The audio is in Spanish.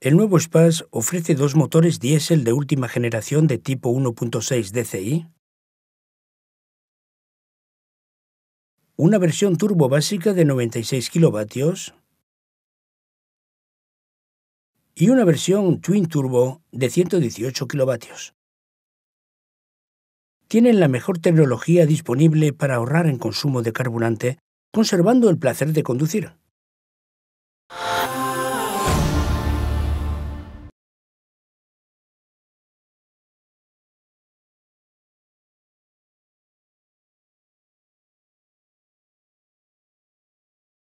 El nuevo SPAS ofrece dos motores diésel de última generación de tipo 1.6 DCI, una versión turbo básica de 96 kilovatios y una versión twin turbo de 118 kilovatios. Tienen la mejor tecnología disponible para ahorrar en consumo de carburante, conservando el placer de conducir.